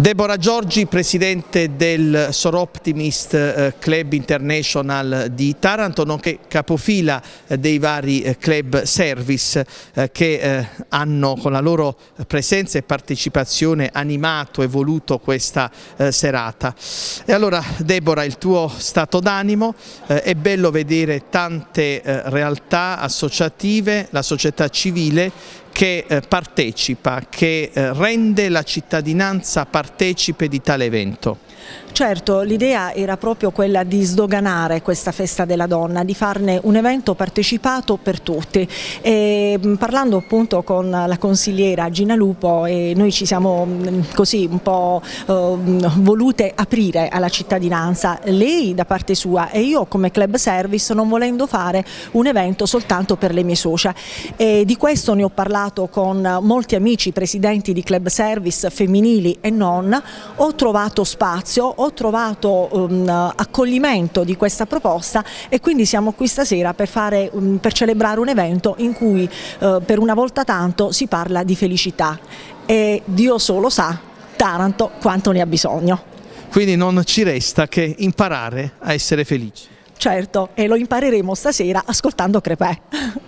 Deborah Giorgi, presidente del Soroptimist eh, Club International di Taranto, nonché capofila eh, dei vari eh, club service che hanno con la loro presenza e partecipazione animato e voluto questa serata. E allora Deborah, il tuo stato d'animo, è bello vedere tante realtà associative, la società civile che eh, partecipa, che eh, rende la cittadinanza partecipe di tale evento. Certo, l'idea era proprio quella di sdoganare questa festa della donna, di farne un evento partecipato per tutti. E mm, parlando appunto con la consigliera Gina Lupo, e noi ci siamo mm, così un po' ehm, volute aprire alla cittadinanza, lei da parte sua e io come club service non volendo fare un evento soltanto per le mie socia. E di questo ne ho parlato parlato con molti amici presidenti di club service femminili e non, ho trovato spazio, ho trovato um, accoglimento di questa proposta e quindi siamo qui stasera per, fare, um, per celebrare un evento in cui uh, per una volta tanto si parla di felicità e Dio solo sa Taranto quanto ne ha bisogno. Quindi non ci resta che imparare a essere felici. Certo, e lo impareremo stasera ascoltando Crepè.